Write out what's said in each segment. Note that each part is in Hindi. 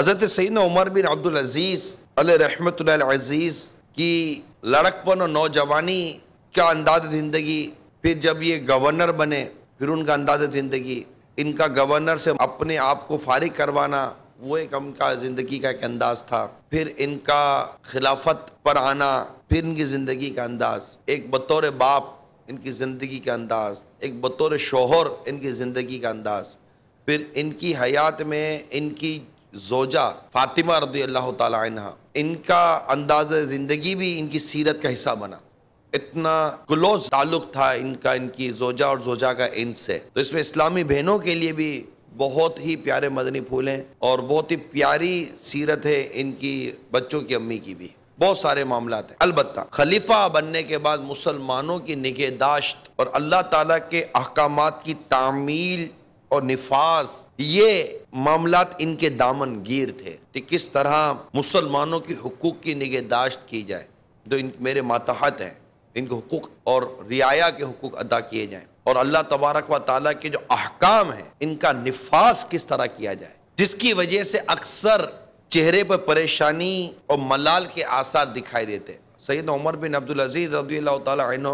हजरत सईद उमर बिन अब्दुलज़ीज़ रहमत अज़ीज़ की लड़कपन और नौजवानी का अंदाज ज़िंदगी फिर जब ये गवर्नर बने फिर उनका अंदाज ज़िंदगी इनका गवर्नर से अपने आप को फारिग करवाना वो एक उनका ज़िंदगी का एक अंदाज था फिर इनका खिलाफत पर आना फिर इनकी ज़िंदगी का अंदाज एक बतौर बाप इनकी ज़िंदगी का अंदाज एक बतौर शोहर इनकी ज़िंदगी का अंदाज फिर इनकी हयात में इनकी जोजा फातिमा रदी अल्लाह तहा इनका अंदाज ज़िंदगी भी इनकी सीरत का हिस्सा बना इतना क्लोज ताल्लुक था इनका इनकी जोजा और जोजा का इन से तो इसमें इस्लामी बहनों के लिए भी बहुत ही प्यारे मदनी फूल हैं और बहुत ही प्यारी सीरत है इनकी बच्चों की अम्मी की भी बहुत सारे मामला हैं अलबत् खलीफा बनने के बाद मुसलमानों की निगहदाश्त और अल्लाह ताला के अहकाम की तामील और निफास ये मामला इनके दामन गिर थे कि किस तरह मुसलमानों के हकूक़ की निगहदाश्त की जाए जो इन मेरे मातहत हैं इनके हकूक और रियाया के हकूक अदा किए जाएँ और अल्लाह तबारक व ताली के जो अहकाम हैं इनका नफाज किस तरह किया जाए जिसकी वजह से अक्सर चेहरे पर परेशानी और मलाल के आसार दिखाई देते सैद उमर बिन अब्दुल अजीज़ रदी तैन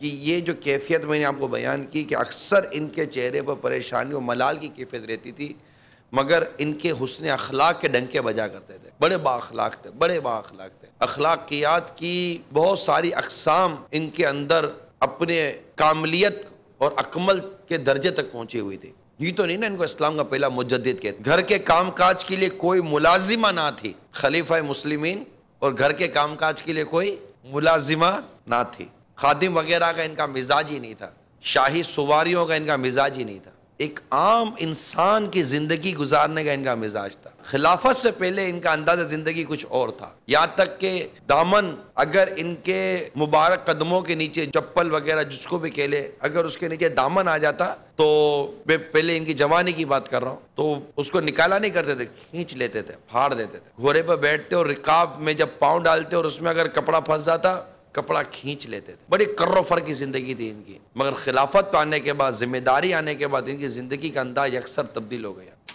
कि ये जो कैफियत मैंने आपको बयान की कि अक्सर इनके चेहरे पर परेशानी और मलाल की कैफियत रहती थी मगर इनके हुसन अखलाक के डंके बजा करते थे बड़े बाखलाक थे बड़े बाखलाक थे अखलाकियात की बहुत सारी अकसाम इनके अंदर अपने कामलियत और अकमल के दर्जे तक पहुँची हुई थी ये तो नहीं ना इनको इस्लाम का पहला मुजद कहते घर के काम काज के लिए कोई मुलाजिमा ना थी खलीफा मुस्लिमीन और घर के काम काज के लिए कोई मुलाजिमा ना थी खादिम वगैरह का इनका मिजाज ही नहीं था शाही सवारियों का इनका मिजाज ही नहीं था एक आम इंसान की ज़िंदगी गुजारने का इनका मिजाज था खिलाफत से पहले इनका अंदाज ज़िंदगी कुछ और था यहाँ तक कि दामन अगर इनके मुबारक कदमों के नीचे चप्पल वगैरह जिसको भी खेले अगर उसके नीचे दामन आ जाता तो मैं पहले इनकी जवानी की बात कर रहा हूँ तो उसको निकाला नहीं करते थे खींच लेते थे फाड़ देते थे घोड़े पर बैठते और रिकाब में जब पाँव डालते और उसमें अगर कपड़ा फंस जाता कपड़ा खींच लेते थे बड़ी कर्रोफर की ज़िंदगी थी इनकी मगर खिलाफत पाने के बाद जिम्मेदारी आने के बाद इनकी ज़िंदगी का अंदाज अक्सर तब्दील हो गया